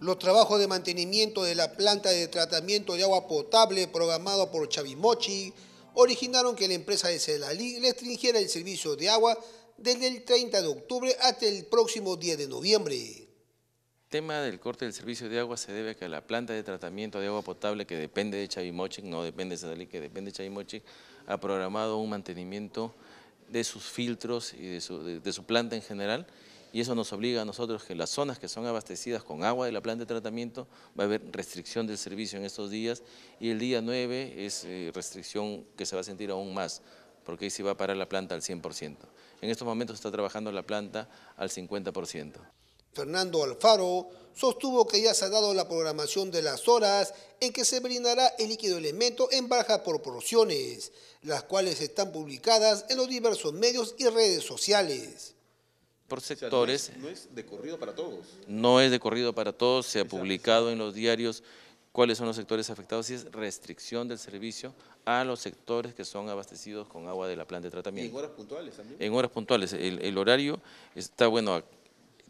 los trabajos de mantenimiento de la planta de tratamiento de agua potable programado por Chavimochi originaron que la empresa de Celalí restringiera el servicio de agua desde el 30 de octubre hasta el próximo 10 de noviembre. El tema del corte del servicio de agua se debe a que la planta de tratamiento de agua potable que depende de Chavimochi, no depende de Selalí, que depende de Chavimochi, ha programado un mantenimiento de sus filtros y de su planta en general y eso nos obliga a nosotros que las zonas que son abastecidas con agua de la planta de tratamiento va a haber restricción del servicio en estos días y el día 9 es eh, restricción que se va a sentir aún más porque ahí se va a parar la planta al 100%. En estos momentos está trabajando la planta al 50%. Fernando Alfaro sostuvo que ya se ha dado la programación de las horas en que se brindará el líquido elemento en bajas proporciones, las cuales están publicadas en los diversos medios y redes sociales por sectores. no, es, de corrido para todos. No es de corrido para todos, se ha publicado en los diarios cuáles son los sectores afectados y es restricción del servicio a los sectores que son abastecidos con agua de la planta de tratamiento. en horas puntuales también? En horas puntuales. El, el horario está, bueno,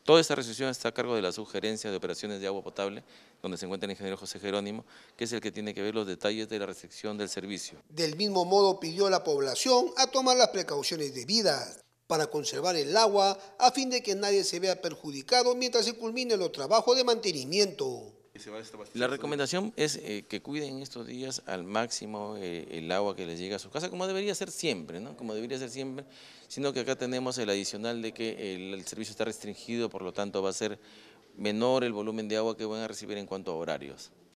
toda esta restricción está a cargo de la sugerencia de operaciones de agua potable, donde se encuentra el ingeniero José Jerónimo, que es el que tiene que ver los detalles de la restricción del servicio. Del mismo modo pidió a la población a tomar las precauciones debidas para conservar el agua a fin de que nadie se vea perjudicado mientras se culmine los trabajos de mantenimiento. La recomendación es eh, que cuiden estos días al máximo eh, el agua que les llega a su casa, como debería ser siempre, ¿no? Como debería ser siempre, sino que acá tenemos el adicional de que el servicio está restringido, por lo tanto va a ser menor el volumen de agua que van a recibir en cuanto a horarios.